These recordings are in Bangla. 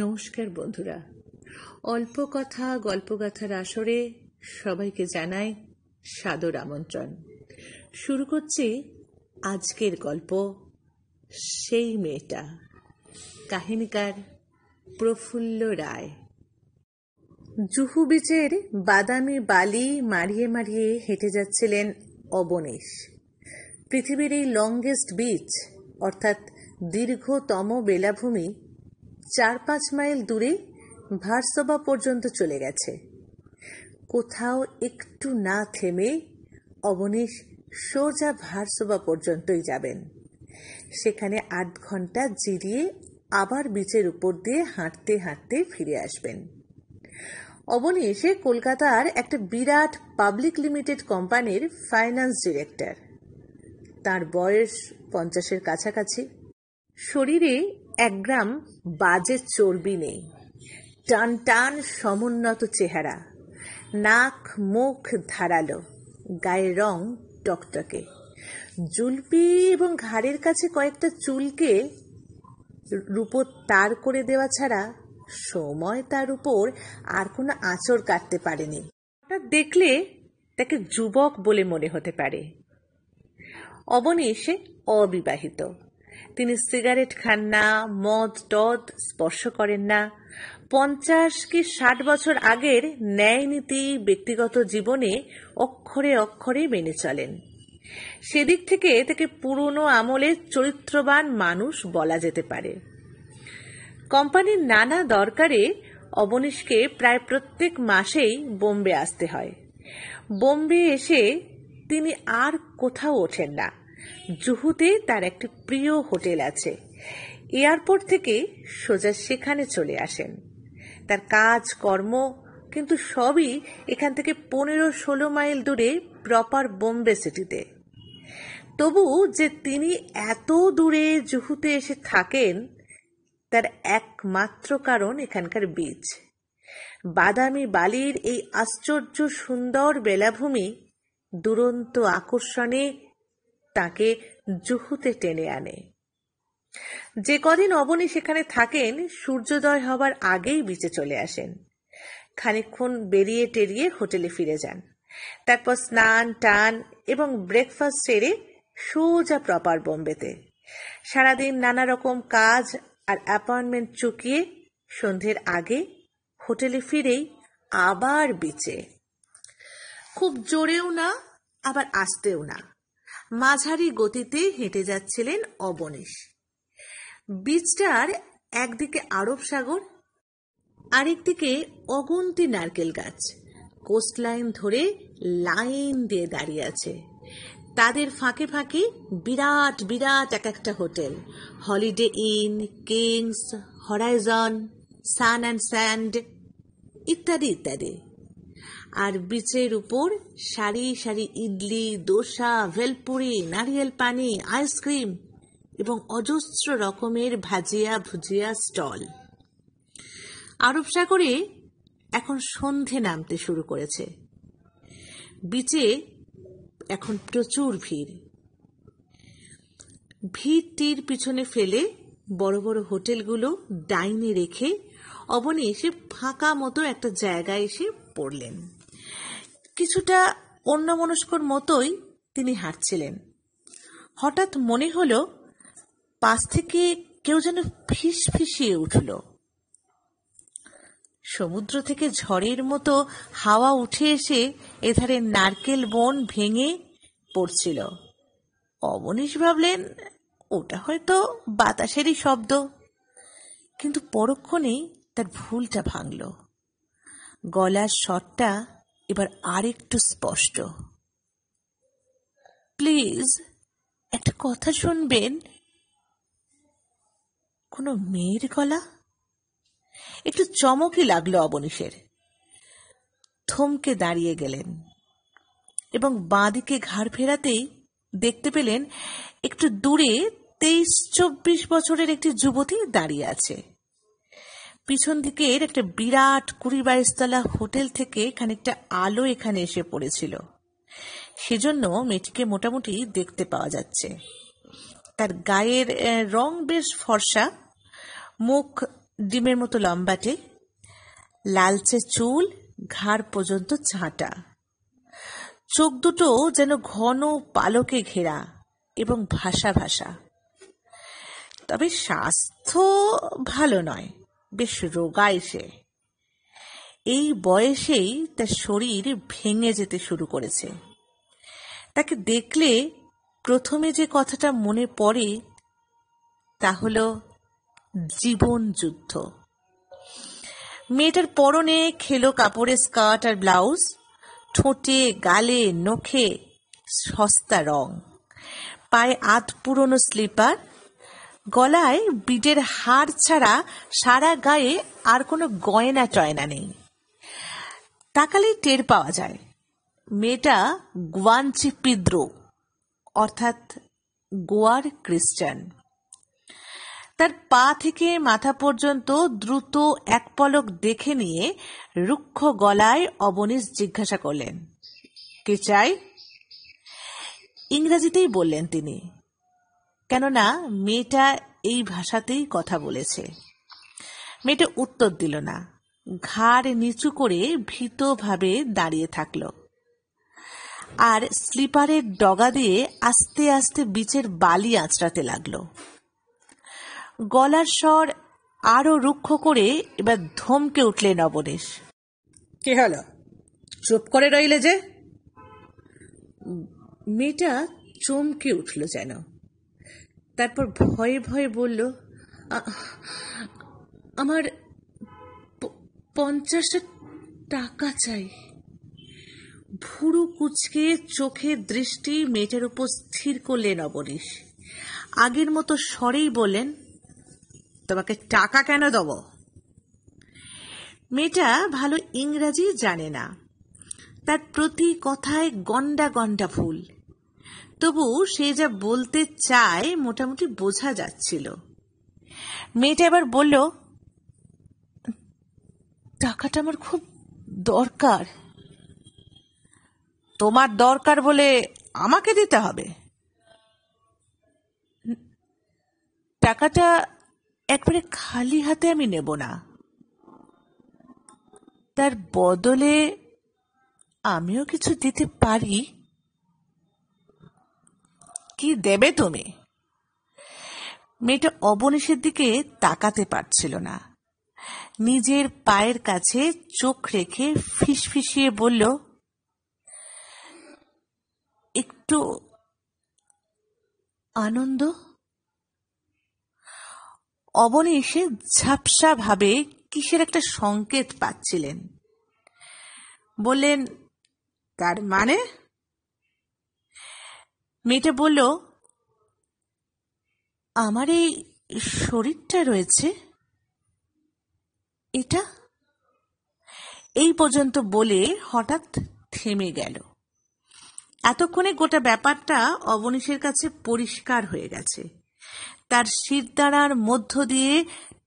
নমস্কার বন্ধুরা অল্প কথা গল্পগাথার আসরে সবাইকে জানাই সাদর আমন্ত্রণ শুরু করছি আজকের গল্প সেই মেয়েটা কাহিনীকার প্রফুল্ল রায় জুহু বিচের বাদামি বালি মারিয়ে মারিয়ে হেঁটে যাচ্ছিলেন অবনেশ পৃথিবীর এই লংগেস্ট বিচ অর্থাৎ দীর্ঘতম বেলাভূমি চার পাঁচ মাইল দূরে ভারসবা পর্যন্ত চলে গেছে কোথাও একটু না থেমে অবনীশ সোজা ভারসবা পর্যন্তই যাবেন সেখানে আট ঘন্টা জিরিয়ে আবার বিচের উপর দিয়ে হাঁটতে হাঁটতে ফিরে আসবেন অবনী এসে কলকাতার একটা বিরাট পাবলিক লিমিটেড কোম্পানির ফাইন্যান্স ডিরেক্টর তার বয়স পঞ্চাশের কাছাকাছি শরীরে এক গ্রাম বাজে চর্বি নেই টান টান সমুন্নত চেহারা নাক মুখ ধারালো গায়ের রং টকটকে জুলপি এবং ঘাড়ের কাছে কয়েকটা চুলকে রূপর তার করে দেওয়া ছাড়া সময় তার উপর আর কোনো আঁচড় কাটতে পারেনি হঠাৎ দেখলে তাকে যুবক বলে মনে হতে পারে অবনী সে অবিবাহিত তিনি সিগারেট খান না মদ টদ স্পর্শ করেন না পঞ্চাশ কি ষাট বছর আগের ন্যায় নীতি ব্যক্তিগত জীবনে অক্ষরে অক্ষরে মেনে চলেন সেদিক থেকে তাকে পুরনো আমলে চরিত্রবান মানুষ বলা যেতে পারে কোম্পানির নানা দরকারে অবনীশকে প্রায় প্রত্যেক মাসেই বোম্বে আসতে হয় বোম্বে এসে তিনি আর কোথাও ওঠেন না জুহুতে তার একটি প্রিয় হোটেল আছে এয়ারপোর্ট থেকে সোজা সেখানে চলে আসেন তার কাজ কর্ম কিন্তু সবই এখান থেকে পনেরো ষোলো মাইল দূরে প্রপার বোম্বে সিটিতে তবু যে তিনি এত দূরে জুহুতে এসে থাকেন তার একমাত্র কারণ এখানকার বীজ বাদামি বালির এই আশ্চর্য সুন্দর বেলাভূমি দুরন্ত আকর্ষণে তাকে জুহুতে টেনে আনে যে কদিন অবনী সেখানে থাকেন সূর্যোদয় হবার আগেই বিচে চলে আসেন খানিক্ষণ বেরিয়ে টেরিয়ে হোটেলে ফিরে যান তারপর স্নান টান এবং ব্রেকফাস্ট সেরে সোজা প্রপার বোম্বেতে সারাদিন নানা রকম কাজ আর অ্যাপয়েন্টমেন্ট চুকিয়ে সন্ধ্যের আগে হোটেলে ফিরেই আবার বিচে খুব জোরেও না আবার আসতেও না মাঝারি গতিতে হেঁটে যাচ্ছিলেন অবনীশ বীজটার একদিকে আরব সাগর আরেকদিকে অগন্তি নারকেল গাছ কোস্ট লাইন ধরে লাইন দিয়ে দাঁড়িয়ে আছে তাদের ফাঁকে ফাঁকে বিরাট বিরাট এক একটা hotel Holiday Inn Kings Horizon Sun and Sand ইত্যাদি ইত্যাদি আর বিচের উপর সারি সারি ইডলি দোসা ভেলপুরি নারিয়েল পানি আইসক্রিম এবং অজস্র রকমের ভাজিয়া ভুজিয়া স্টল আরব সাগরে এখন সন্ধে নামতে শুরু করেছে বিচে এখন প্রচুর ভিড় ভিড়টির পিছনে ফেলে বড় বড় হোটেলগুলো ডাইনে রেখে অবনী এসে ফাঁকা মতো একটা জায়গায় এসে পড়লেন কিছুটা অন্যমনস্কর মতোই তিনি হাঁটছিলেন হঠাৎ মনে হলো পাশ থেকে কেউ যেন ফিস ফিসিয়ে উঠল সমুদ্র থেকে ঝড়ের মতো হাওয়া উঠে এসে এধারে নারকেল বন ভেঙে পড়ছিল অবনীশ ভাবলেন ওটা হয়তো বাতাসেরই শব্দ কিন্তু পরক্ষণেই তার ভুলটা ভাঙল গলার স্বরটা এবার আরেকটু স্পষ্ট প্লিজ একটা কথা শুনবেন কোনো মেয়ের গলা একটু চমকই লাগলো অবনীশের থমকে দাঁড়িয়ে গেলেন এবং বাঁদিকে ঘাড় ফেরাতেই দেখতে পেলেন একটু দূরে তেইশ চব্বিশ বছরের একটি যুবতী দাঁড়িয়ে আছে পিছন দিকের একটা বিরাট কুড়ি বাইশতলা হোটেল থেকে খানিকটা আলো এখানে এসে পড়েছিল সেজন্য মেয়েটিকে মোটামুটি দেখতে পাওয়া যাচ্ছে তার গায়ের রং বেশ ফর্সা মুখ ডিমের মতো লম্বাটে লালচে চুল ঘাড় পর্যন্ত ছাঁটা চোখ দুটো যেন ঘন পালকে ঘেরা এবং ভাষা ভাষা তবে স্বাস্থ্য ভালো নয় বেশ রোগা এসে এই বয়সেই তার শরীর ভেঙে যেতে শুরু করেছে তাকে দেখলে প্রথমে যে কথাটা মনে পড়ে তা হল জীবন যুদ্ধ মেয়েটার পরনে খেলো কাপড়ে স্কার্ট আর ব্লাউজ ঠোঁটে গালে নখে সস্তা রং পায়ে আধ পুরনো স্লিপার গলায় বিটের হার ছাড়া সারা গায়ে আর কোনো গয়না টয়না নেই তাকালেই টের পাওয়া যায় মেয়েটা গুয়ানচি পিদ্র অর্থাৎ গোয়ার খ্রিস্টান তার পা থেকে মাথা পর্যন্ত দ্রুত এক পলক দেখে নিয়ে রুক্ষ গলায় অবনীশ জিজ্ঞাসা করলেন কে চাই ইংরেজিতেই বললেন তিনি কেননা মেয়েটা এই ভাষাতেই কথা বলেছে মেয়েটা উত্তর দিল না ঘাড় নিচু করে ভীতভাবে দাঁড়িয়ে থাকল আর স্লিপারের ডগা দিয়ে আস্তে আস্তে বিচের বালি আঁচড়াতে লাগল গলার স্বর আরো রুক্ষ করে এবার ধমকে উঠলে নবনেশ কি হলো চুপ করে রইলে যে মেয়েটা চমকে উঠল যেন তারপর ভয়ে ভয়ে বলল আমার পঞ্চাশটা টাকা চাই ভুরু কুচকে চোখের দৃষ্টি মেয়েটার উপর স্থির করলেন অবনীশ আগের মতো স্বরেই বলেন তোমাকে টাকা কেন দেব মেয়েটা ভালো ইংরাজি জানে না তার প্রতি কথায় গন্ডা গন্ডা ভুল তবু সে যা বলতে চায় মোটামুটি বোঝা যাচ্ছিল মেয়েটা এবার বলল টাকাটা আমার খুব দরকার তোমার দরকার বলে আমাকে দিতে হবে টাকাটা একবারে খালি হাতে আমি নেব না তার বদলে আমিও কিছু দিতে পারি কি দেবে তুমি মেয়েটা অবনীশের দিকে তাকাতে পারছিল না নিজের পায়ের কাছে চোখ রেখে ফিসফিসিয়ে বলল একটু আনন্দ অবনে এসে ঝাপসা ভাবে কিসের একটা সংকেত পাচ্ছিলেন বললেন তার মানে মেয়েটা বলল আমার এই শরীরটা রয়েছে এটা এই পর্যন্ত বলে হঠাৎ থেমে গেল এতক্ষণে গোটা ব্যাপারটা অবনীশের কাছে পরিষ্কার হয়ে গেছে তার শিরদাঁড়ার মধ্য দিয়ে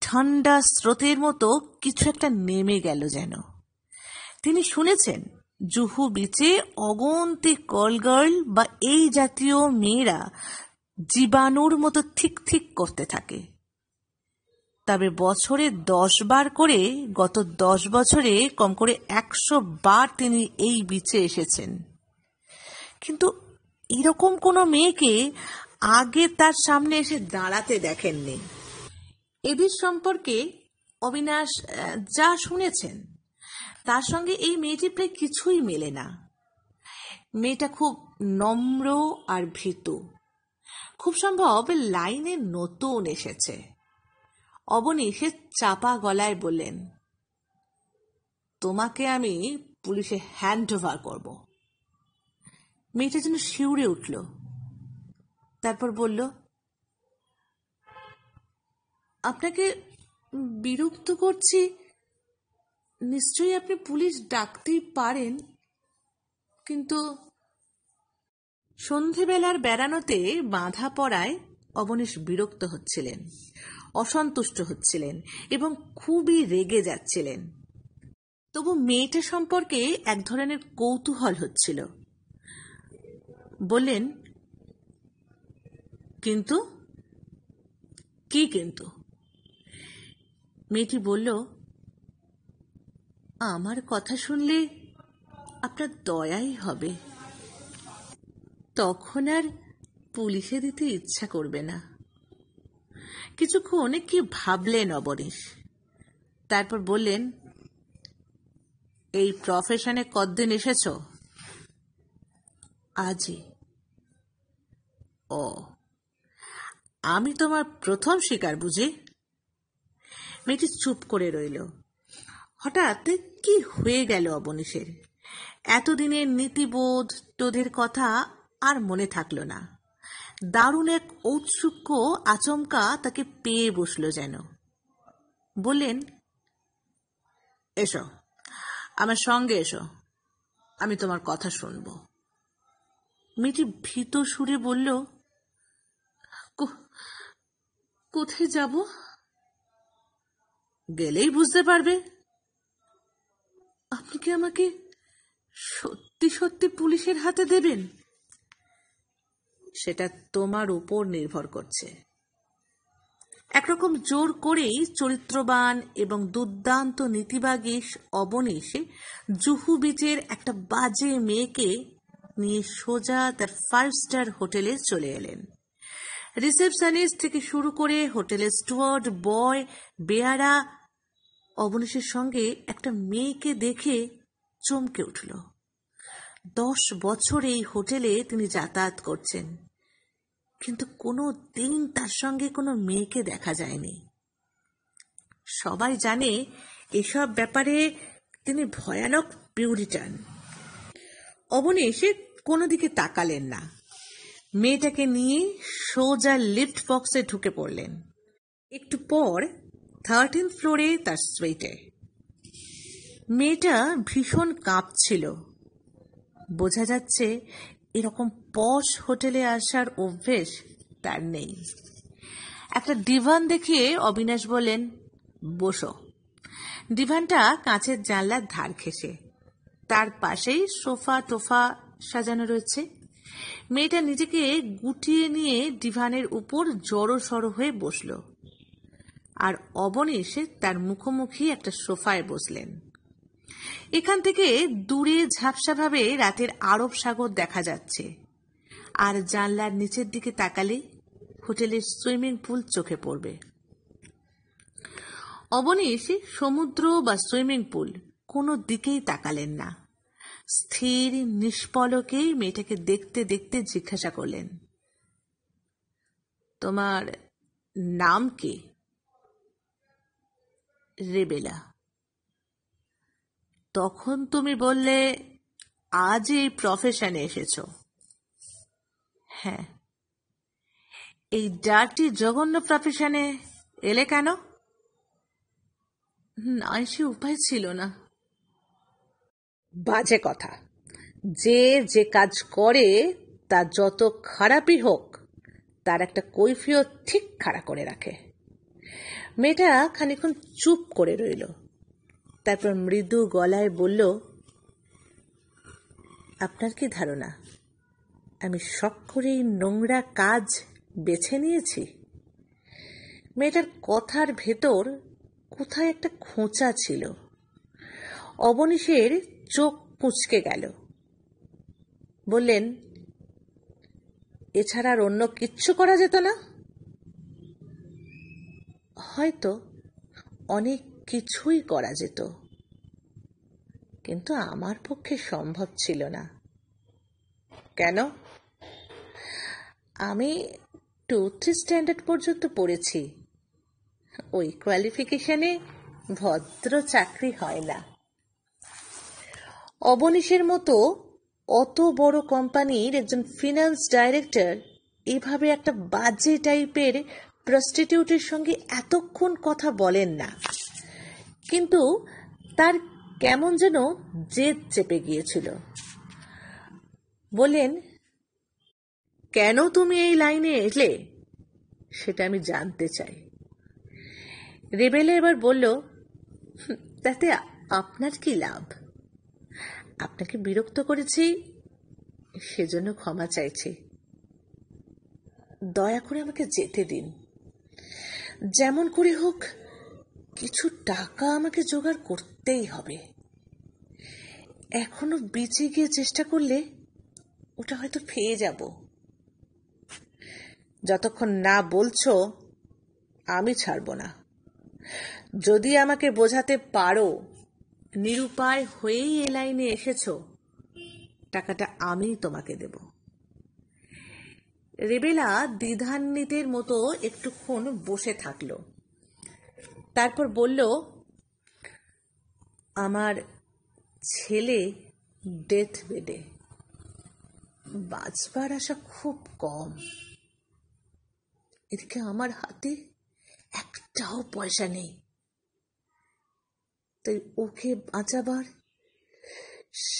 ঠান্ডা স্রোতের মতো কিছু একটা নেমে গেল যেন তিনি শুনেছেন জুহু বিচে অগন্তি কলগার্ল বা এই জাতীয় মেয়েরা জীবাণুর মতো থিক থিক করতে থাকে তবে বছরে দশ বার করে গত দশ বছরে কম করে একশো বার তিনি এই বিচে এসেছেন কিন্তু এরকম কোনো মেয়েকে আগে তার সামনে এসে দাঁড়াতে দেখেননি এদের সম্পর্কে অবিনাশ যা শুনেছেন তার সঙ্গে এই মেয়েটি প্রায় কিছুই মেলে না মেয়েটা খুব নম্র আর ভীতু খুব সম্ভব লাইনে নতুন এসেছে অবনী সে চাপা গলায় বললেন তোমাকে আমি পুলিশে হ্যান্ড ওভার করব মেয়েটা যেন শিউরে উঠল তারপর বলল আপনাকে বিরক্ত করছি নিশ্চয়ই আপনি পুলিশ ডাকতেই পারেন কিন্তু সন্ধেবেলার বেড়ানোতে বাঁধা পড়ায় অবনীশ বিরক্ত হচ্ছিলেন অসন্তুষ্ট হচ্ছিলেন এবং খুবই রেগে যাচ্ছিলেন তবু মেয়েটা সম্পর্কে এক ধরনের কৌতূহল হচ্ছিল বললেন কিন্তু কি কিন্তু মেয়েটি বলল আমার কথা শুনলে আপনার দয়াই হবে তখন আর পুলিশে দিতে ইচ্ছা করবে না কিছুক্ষণ কি ভাবলেন অবনীশ তারপর বললেন এই প্রফেশনে কতদিন এসেছ আজি ও আমি তোমার প্রথম শিকার বুঝি মেয়েটি চুপ করে রইল হঠাৎ কি হয়ে গেল অবনীশের এতদিনের নীতিবোধ তোদের কথা আর মনে থাকল না দারুণ এক ঔৎসুক্য আচমকা তাকে পেয়ে বসল যেন বললেন এসো আমার সঙ্গে এসো আমি তোমার কথা শুনব মেয়েটি ভীত সুরে বলল কোথায় যাব গেলেই বুঝতে পারবে আপনি কি আমাকে সত্যি সত্যি পুলিশের হাতে দেবেন সেটা তোমার উপর নির্ভর করছে একরকম জোর করেই চরিত্রবান এবং দুর্দান্ত নীতিবাগী অবনী জুহু বিচের একটা বাজে মেয়েকে নিয়ে সোজা তার ফাইভ স্টার হোটেলে চলে এলেন রিসেপশনিস্ট থেকে শুরু করে হোটেলের স্টুয়ার্ড বয় বেয়ারা অবনীশের সঙ্গে একটা মেয়েকে দেখে চমকে উঠল দশ বছর এই হোটেলে তিনি যাতায়াত করছেন কিন্তু কোনো দিন তার সঙ্গে কোনো মেয়েকে দেখা যায়নি সবাই জানে এসব ব্যাপারে তিনি ভয়ানক পিউরিটান অবনে এসে কোনো দিকে তাকালেন না মেয়েটাকে নিয়ে সোজা লিফট বক্সে ঢুকে পড়লেন একটু পর থার্টিন ফ্লোরে তার সুইটে মেয়েটা ভীষণ কাঁপছিল বোঝা যাচ্ছে এরকম পশ হোটেলে আসার অভ্যেস তার নেই একটা ডিভান দেখিয়ে অবিনাশ বলেন বসো ডিভানটা কাঁচের জানলার ধার খেসে তার পাশেই সোফা টোফা সাজানো রয়েছে মেয়েটা নিজেকে গুটিয়ে নিয়ে ডিভানের উপর জড়ো সড়ো হয়ে বসলো আর অবনী এসে তার মুখোমুখি একটা সোফায় বসলেন এখান থেকে দূরে ঝাপসাভাবে রাতের আরব সাগর দেখা যাচ্ছে আর জানলার নিচের দিকে তাকালে হোটেলের সুইমিং পুল চোখে পড়বে অবনী এসে সমুদ্র বা সুইমিং পুল কোনো দিকেই তাকালেন না স্থির নিষ্পলকেই মেয়েটাকে দেখতে দেখতে জিজ্ঞাসা করলেন তোমার নাম কি রেবেলা তখন তুমি বললে আজ এই প্রফেশনে এসেছ হ্যাঁ এই ডার্টি জঘন্য প্রফেশনে এলে কেন না সে উপায় ছিল না বাজে কথা যে যে কাজ করে তা যত খারাপই হোক তার একটা কৈফিয়ত ঠিক খাড়া করে রাখে মেয়েটা খানিক্ষণ চুপ করে রইল তারপর মৃদু গলায় বলল আপনার কি ধারণা আমি শখ করে নোংরা কাজ বেছে নিয়েছি মেয়েটার কথার ভেতর কোথায় একটা খোঁচা ছিল অবনীশের চোখ কুঁচকে গেল বললেন এছাড়া আর অন্য কিচ্ছু করা যেত না হয়তো অনেক কিছুই করা যেত কিন্তু আমার পক্ষে সম্ভব ছিল না কেন আমি টু থ্রি স্ট্যান্ডার্ড পর্যন্ত পড়েছি ওই কোয়ালিফিকেশানে ভদ্র চাকরি হয় না অবনীশের মতো অত বড় কোম্পানির একজন ফিনান্স ডাইরেক্টর এভাবে একটা বাজে টাইপের প্রস্টিটিউটের সঙ্গে এতক্ষণ কথা বলেন না কিন্তু তার কেমন যেন জেদ চেপে গিয়েছিল বললেন কেন তুমি এই লাইনে এলে সেটা আমি জানতে চাই রেবেলে এবার বলল তাতে আপনার কি লাভ আপনাকে বিরক্ত করেছি সেজন্য ক্ষমা চাইছি দয়া করে আমাকে যেতে দিন যেমন করে হোক কিছু টাকা আমাকে জোগাড় করতেই হবে এখনো বেঁচে গিয়ে চেষ্টা করলে ওটা হয়তো ফেয়ে যাব যতক্ষণ না বলছো আমি ছাড়ব না যদি আমাকে বোঝাতে পারো নিরুপায় হয়েই এ লাইনে এসেছো টাকাটা আমি তোমাকে দেবো রেবেলা দ্বিধান্বিতের মতো একটুক্ষণ বসে থাকল তারপর বলল আমার ছেলে ডেথ বেডে বাঁচবার আশা খুব কম এদিকে আমার হাতে একটাও পয়সা নেই তাই ওকে বাঁচাবার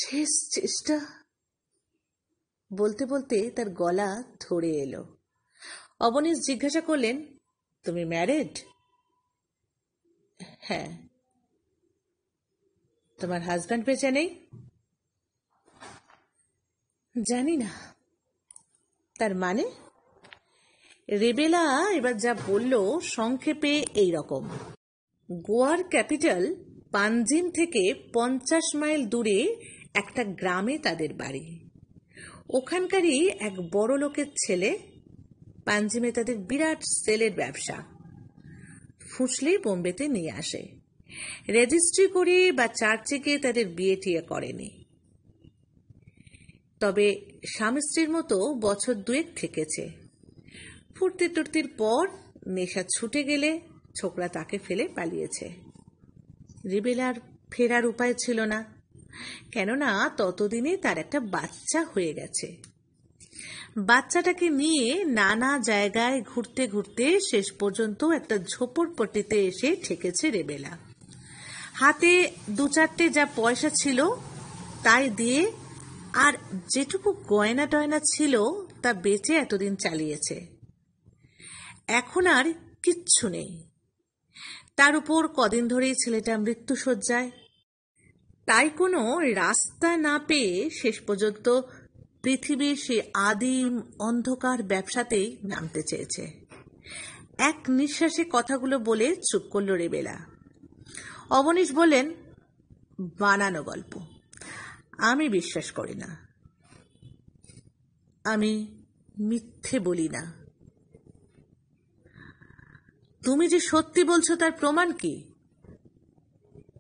শেষ চেষ্টা বলতে বলতে তার গলা ধরে এলো অবনীশ জিজ্ঞাসা করলেন তুমি ম্যারেড হ্যাঁ তোমার হাজব্যান্ড বেঁচে নেই জানি না তার মানে রেবেলা এবার যা বলল সংক্ষেপে এই রকম গোয়ার ক্যাপিটাল পানজিম থেকে পঞ্চাশ মাইল দূরে একটা গ্রামে তাদের বাড়ি ওখানকারই এক বড় লোকের ছেলে পাঞ্জিমে তাদের বিরাট সেলের ব্যবসা ফুঁসলেই বোম্বেতে নিয়ে আসে রেজিস্ট্রি করে বা চার্চে গিয়ে তাদের বিয়ে টিয়ে করেনি তবে স্বামী স্ত্রীর মতো বছর দুয়েক থেকেছে ফুর্তি টুর্তির পর নেশা ছুটে গেলে ছোকরা তাকে ফেলে পালিয়েছে রিবেলার ফেরার উপায় ছিল না কেননা ততদিনে তার একটা বাচ্চা হয়ে গেছে বাচ্চাটাকে নিয়ে নানা জায়গায় ঘুরতে ঘুরতে শেষ পর্যন্ত একটা ঝোপড়পট্টিতে এসে ঠেকেছে রেবেলা হাতে দু চারটে যা পয়সা ছিল তাই দিয়ে আর যেটুকু গয়না টয়না ছিল তা বেচে এতদিন চালিয়েছে এখন আর কিচ্ছু নেই তার উপর কদিন ধরেই ছেলেটা মৃত্যুসজ্জায় তাই কোনো রাস্তা না পেয়ে শেষ পর্যন্ত পৃথিবীর সে আদিম অন্ধকার ব্যবসাতেই নামতে চেয়েছে এক নিঃশ্বাসে কথাগুলো বলে চুপ করল রেবেলা অবনীশ বলেন বানানো গল্প আমি বিশ্বাস করি না আমি মিথ্যে বলি না তুমি যে সত্যি বলছো তার প্রমাণ কি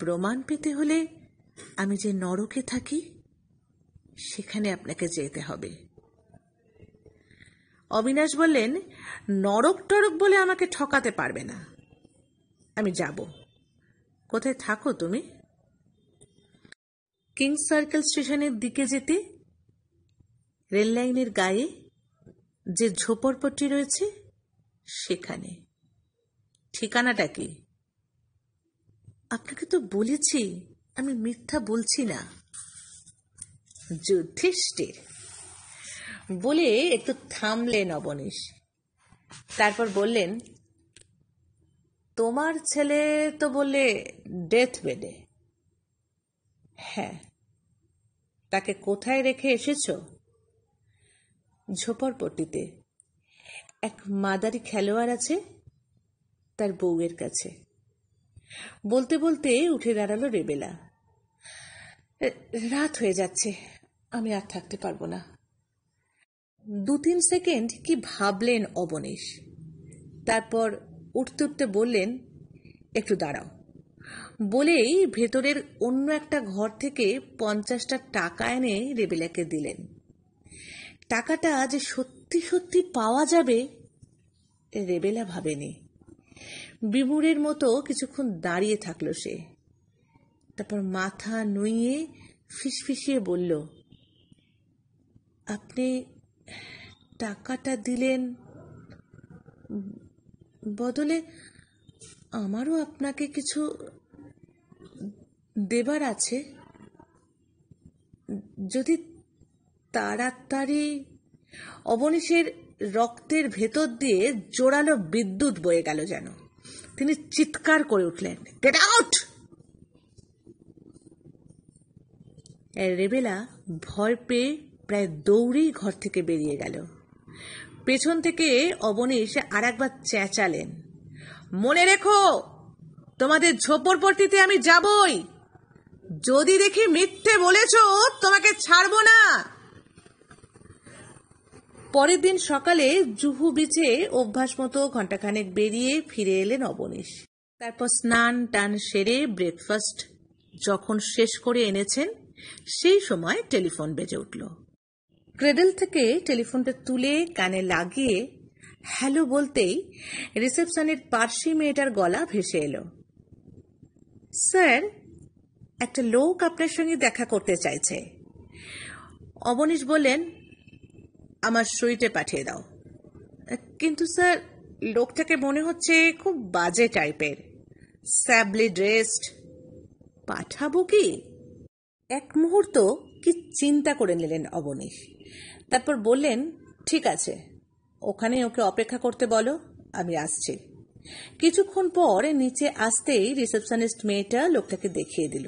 প্রমাণ পেতে হলে আমি যে নরকে থাকি সেখানে আপনাকে যেতে হবে অবিনাশ বললেন নরক টরক বলে আমাকে ঠকাতে পারবে না আমি যাব কোথায় থাকো তুমি কিংস সার্কেল স্টেশনের দিকে যেতে রেললাইনের গায়ে যে ঝোপড়পট্টি রয়েছে সেখানে ঠিকানাটা কি আপনাকে তো বলেছি আমি মিথ্যা বলছি না যুধিষ্ঠির বলে একটু থামলেন অবনীশ তারপর বললেন তোমার ছেলে তো বললে ডেথ বেডে হ্যাঁ তাকে কোথায় রেখে এসেছ ঝোপড়পট্টিতে এক মাদারি খেলোয়াড় আছে তার বউয়ের কাছে বলতে বলতে উঠে দাঁড়ালো রেবেলা রাত হয়ে যাচ্ছে আমি আর থাকতে পারবো না দু তিন সেকেন্ড কি ভাবলেন অবনীশ তারপর উঠতে উঠতে বললেন একটু দাঁড়াও বলেই ভেতরের অন্য একটা ঘর থেকে পঞ্চাশটা টাকা এনে রেবেলাকে দিলেন টাকাটা যে সত্যি সত্যি পাওয়া যাবে রেবেলা ভাবেনি বিমুরের মতো কিছুক্ষণ দাঁড়িয়ে থাকলো সে তারপর মাথা নুইয়ে ফিসফিসিয়ে বলল আপনি টাকাটা দিলেন বদলে আমারও আপনাকে কিছু দেবার আছে যদি তাড়াতাড়ি অবনীশের রক্তের ভেতর দিয়ে জোরালো বিদ্যুৎ বয়ে গেল যেন তিনি চিৎকার করে উঠলেন গেট আউট রেবেলা ভয় পেয়ে প্রায় দৌড়েই ঘর থেকে বেরিয়ে গেল পেছন থেকে অবনী এসে আর একবার চেঁচালেন মনে রেখো তোমাদের ঝোপড়পট্টিতে আমি যাবই যদি দেখি মিথ্যে বলেছ তোমাকে ছাড়ব না পরের দিন সকালে জুহু বিচে অভ্যাস মতো ঘন্টাখানেক বেরিয়ে ফিরে এলেন অবনীশ তারপর স্নান টান সেরে ব্রেকফাস্ট যখন শেষ করে এনেছেন সেই সময় টেলিফোন বেজে উঠল ক্রেডেল থেকে টেলিফোনটা তুলে কানে লাগিয়ে হ্যালো বলতেই রিসেপশনের পার্সি মেয়েটার গলা ভেসে এলো স্যার একটা লোক আপনার সঙ্গে দেখা করতে চাইছে অবনীশ বললেন আমার সুইটে পাঠিয়ে দাও কিন্তু স্যার লোকটাকে মনে হচ্ছে খুব বাজে টাইপের স্যাবলি ড্রেসড পাঠাবো কি এক মুহূর্ত কি চিন্তা করে নিলেন অবনীশ তারপর বললেন ঠিক আছে ওখানে ওকে অপেক্ষা করতে বলো আমি আসছি কিছুক্ষণ পর নিচে আসতেই রিসেপশনিস্ট মেয়েটা লোকটাকে দেখিয়ে দিল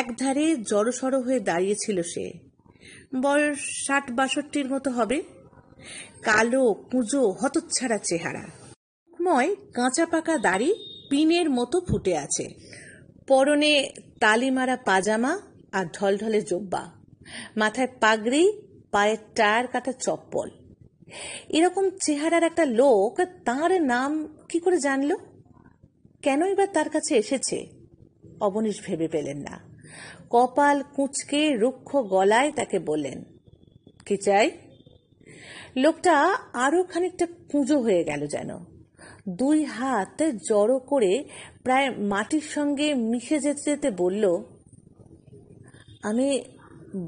একধারে জড়সড় হয়ে দাঁড়িয়েছিল সে বয়স ষাট বাষট্টির মতো হবে কালো কুঁজো হতচ্ছাড়া চেহারা ময় কাঁচা পাকা দাড়ি পিনের মতো ফুটে আছে পরনে তালিমারা পাজামা আর ঢলঢলে জোব্বা মাথায় পাগড়ি পায়ে টায়ার কাটা চপ্পল এরকম চেহারার একটা লোক তার নাম কি করে জানলো কেনই বা তার কাছে এসেছে অবনীশ ভেবে পেলেন না কপাল কুঁচকে রুক্ষ গলায় তাকে বললেন কি চাই লোকটা আরো খানিকটা কুঁজো হয়ে গেল যেন দুই হাত জড়ো করে প্রায় মাটির সঙ্গে মিশে যেতে যেতে বলল আমি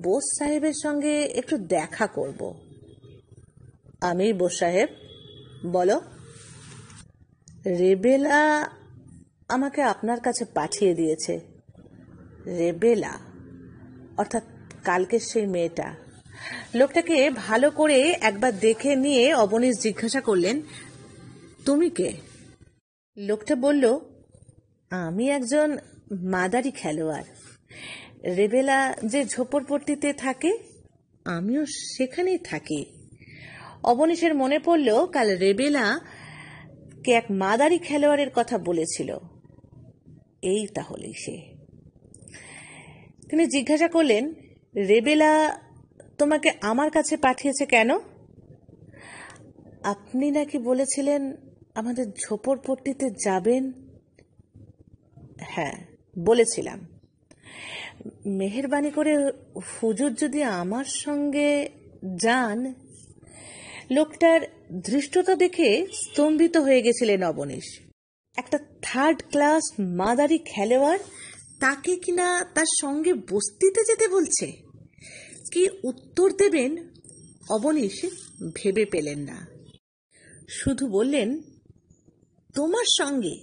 বোস সাহেবের সঙ্গে একটু দেখা করব আমি বোস সাহেব বলো রেবেলা আমাকে আপনার কাছে পাঠিয়ে দিয়েছে রেবেলা অর্থাৎ কালকের সেই মেয়েটা লোকটাকে ভালো করে একবার দেখে নিয়ে অবনীশ জিজ্ঞাসা করলেন তুমি কে লোকটা বলল আমি একজন মাদারি খেলোয়াড় রেবেলা যে ঝোপড়পট্টিতে থাকে আমিও সেখানেই থাকি অবনীশের মনে পড়ল কাল রেবেলা কে এক মাদারি খেলোয়াড়ের কথা বলেছিল এই তাহলে সে তিনি জিজ্ঞাসা করলেন রেবেলা তোমাকে আমার কাছে পাঠিয়েছে কেন আপনি নাকি বলেছিলেন আমাদের ঝোপড়পট্টিতে যাবেন হ্যাঁ বলেছিলাম মেহরবানি করে হুজুর যদি আমার সঙ্গে যান লোকটার ধৃষ্টতা দেখে স্তম্ভিত হয়ে গেছিলেন অবনীশ একটা থার্ড ক্লাস মাদারি খেলোয়াড় তাকে কিনা তার সঙ্গে বস্তিতে যেতে বলছে কি উত্তর দেবেন অবনীশ ভেবে পেলেন না শুধু বললেন তোমার সঙ্গে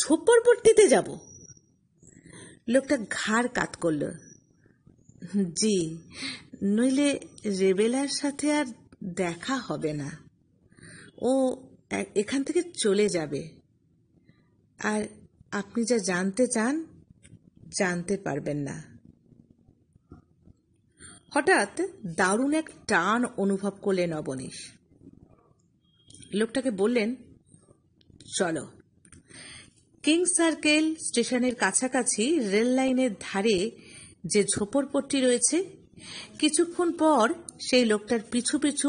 ঝোপড়পট্টিতে যাব লোকটা ঘাড় কাত করল জি নইলে রেবেলার সাথে আর দেখা হবে না ও এখান থেকে চলে যাবে আর আপনি যা জানতে চান জানতে পারবেন না হঠাৎ দারুণ এক টান অনুভব করলেন অবনীশ লোকটাকে বললেন চলো কিং সার্কেল স্টেশনের কাছাকাছি রেল লাইনের ধারে যে ঝোপড়পট্টি রয়েছে কিছুক্ষণ পর সেই লোকটার পিছু পিছু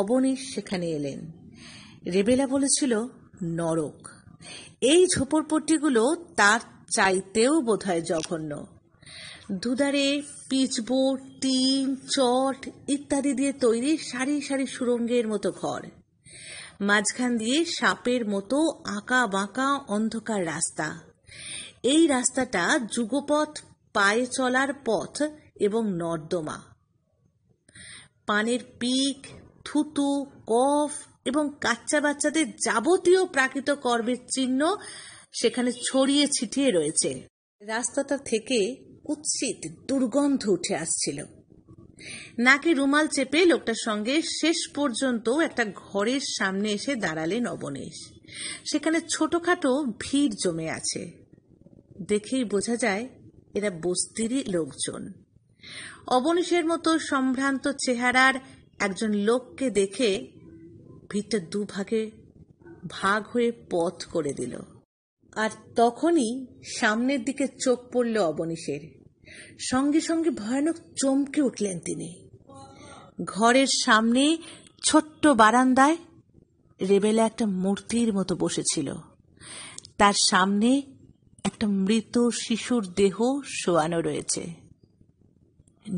অবনী সেখানে এলেন রেবেলা বলেছিল নরক এই ঝোপড়পট্টিগুলো তার চাইতেও বোধহয় জঘন্য দুধারে পিচবোর্ড টিন চট ইত্যাদি দিয়ে তৈরি সারি সারি সুরঙ্গের মতো ঘর মাঝখান দিয়ে সাপের মতো আঁকা বাঁকা অন্ধকার রাস্তা এই রাস্তাটা যুগপথ পায়ে চলার পথ এবং নর্দমা পানের পিক থুতু কফ এবং কাচ্চা বাচ্চাদের যাবতীয় প্রাকৃত কর্মের চিহ্ন সেখানে ছড়িয়ে ছিটিয়ে রয়েছে রাস্তাটা থেকে কুৎসিত দুর্গন্ধ উঠে আসছিল নাকে রুমাল চেপে লোকটার সঙ্গে শেষ পর্যন্ত একটা ঘরের সামনে এসে দাঁড়ালেন অবনীশ সেখানে ছোটখাটো ভিড় জমে আছে দেখেই বোঝা যায় এরা বস্তিরই লোকজন অবনীশের মতো সম্ভ্রান্ত চেহারার একজন লোককে দেখে ভিড়টা দুভাগে ভাগ হয়ে পথ করে দিল আর তখনই সামনের দিকে চোখ পড়ল অবনীশের সঙ্গে সঙ্গে ভয়ানক চমকে উঠলেন তিনি ঘরের সামনে ছোট্ট বারান্দায় রেবেলা একটা মূর্তির মতো বসেছিল তার সামনে একটা মৃত শিশুর দেহ শোয়ানো রয়েছে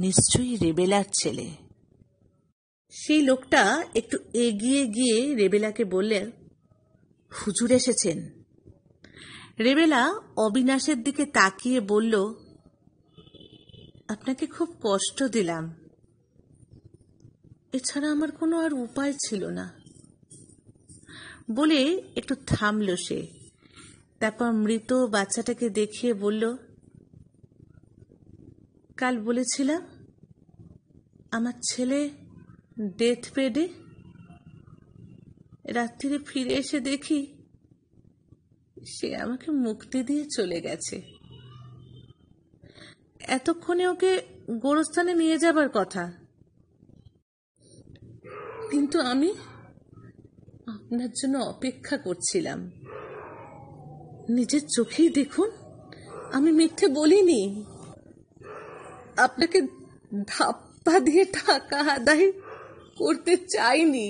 নিশ্চয়ই রেবেলার ছেলে সেই লোকটা একটু এগিয়ে গিয়ে রেবেলাকে বললেন হুজুর এসেছেন রেবেলা অবিনাশের দিকে তাকিয়ে বলল আপনাকে খুব কষ্ট দিলাম এছাড়া আমার কোনো আর উপায় ছিল না বলে একটু থামল সে তারপর মৃত বাচ্চাটাকে দেখিয়ে বলল কাল বলেছিলাম আমার ছেলে ডেথ বেডে রাত্রিরে ফিরে এসে দেখি সে আমাকে মুক্তি দিয়ে চলে গেছে এতক্ষণে ওকে গোরস্থানে নিয়ে যাবার কথা কিন্তু আমি আপনার জন্য অপেক্ষা করছিলাম নিজের চোখেই দেখুন আমি মিথ্যে বলিনি আপনাকে ধাপ্পা দিয়ে টাকা আদায় করতে চাইনি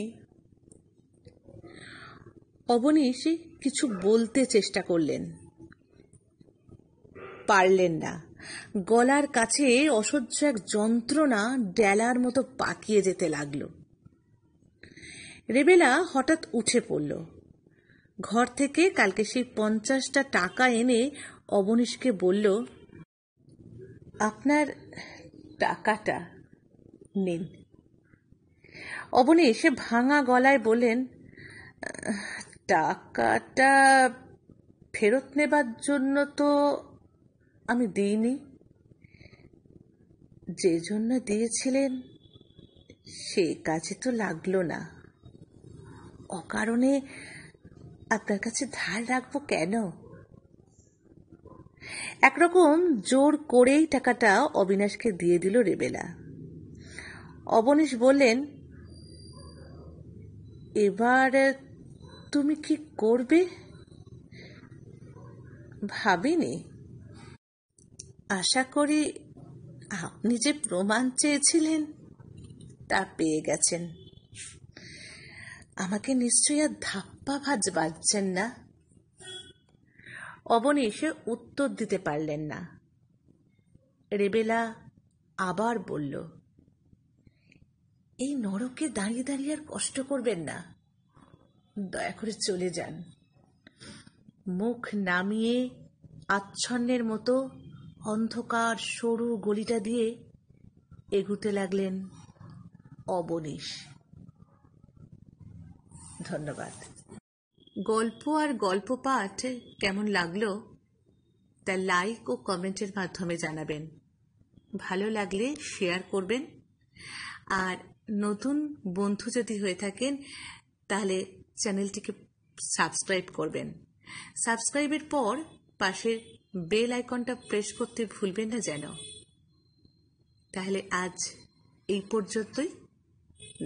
অবনী কিছু বলতে চেষ্টা করলেন পারলেন না গলার কাছে অসহ্য এক যন্ত্রণা ডেলার মতো পাকিয়ে যেতে লাগল রেবেলা হঠাৎ উঠে পড়ল ঘর থেকে কালকে সেই পঞ্চাশটা টাকা এনে অবনীশকে বলল আপনার টাকাটা নিন অবনীশ ভাঙা গলায় বললেন টাকাটা ফেরত নেবার জন্য তো আমি দিইনি যে জন্য দিয়েছিলেন সে কাজে তো লাগলো না অকারণে আপনার কাছে ধার রাখবো কেন একরকম জোর করেই টাকাটা অবিনাশকে দিয়ে দিল রেবেলা অবনীশ বললেন এবার তুমি কি করবে ভাবিনি আশা করি আপনি যে প্রমাণ চেয়েছিলেন তা পেয়ে গেছেন আমাকে নিশ্চয়ই আর ধাপ্পা ভাজ বাজছেন না অবনী এসে উত্তর দিতে পারলেন না রেবেলা আবার বলল এই নরকে দাঁড়িয়ে দাঁড়িয়ে আর কষ্ট করবেন না দয়া করে চলে যান মুখ নামিয়ে আচ্ছন্নের মতো অন্ধকার সরু গলিটা দিয়ে এগুতে লাগলেন অবনীশ ধন্যবাদ গল্প আর গল্প পাঠ কেমন লাগলো তা লাইক ও কমেন্টের মাধ্যমে জানাবেন ভালো লাগলে শেয়ার করবেন আর নতুন বন্ধু যদি হয়ে থাকেন তাহলে চ্যানেলটিকে সাবস্ক্রাইব করবেন সাবস্ক্রাইবের পর পাশের বেল আইকনটা প্রেস করতে ভুলবেন না যেন তাহলে আজ এই পর্যন্তই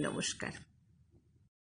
নমস্কার